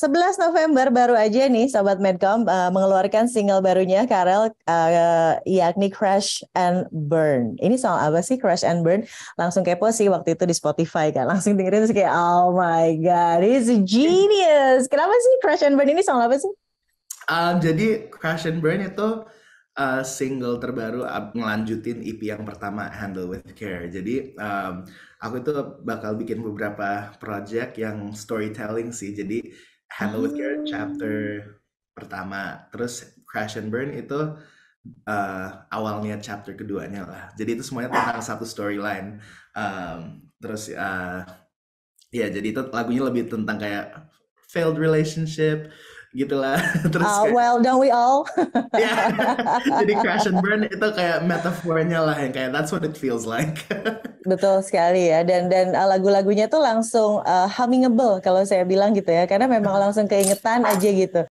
11 November baru aja nih Sobat Medcom uh, mengeluarkan single barunya Karel uh, yakni Crash and Burn. Ini soal apa sih Crash and Burn? Langsung kepo sih waktu itu di Spotify kan. Langsung dengerin terus kayak oh my god, he's a genius. Kenapa sih Crash and Burn ini soal apa sih? Um, jadi Crash and Burn itu uh, single terbaru uh, ngelanjutin EP yang pertama Handle with Care. Jadi um, aku itu bakal bikin beberapa project yang storytelling sih. Jadi Hello with Care ah. chapter pertama. Terus Crash and Burn itu uh, eh, awalnya chapter keduanya lah. Jadi itu semuanya tentang ah. satu storyline. Um, terus uh, ya jadi itu lagunya lebih tentang kayak failed relationship gitulah. Terus uh, well, don't we all? yeah. jadi crash and burn itu kayak metafornya lah yang kayak that's what it feels like. Betul sekali ya dan dan eh, lagu-lagunya tuh langsung uh, hummingable kalau saya bilang gitu ya karena memang langsung keingetan aja gitu.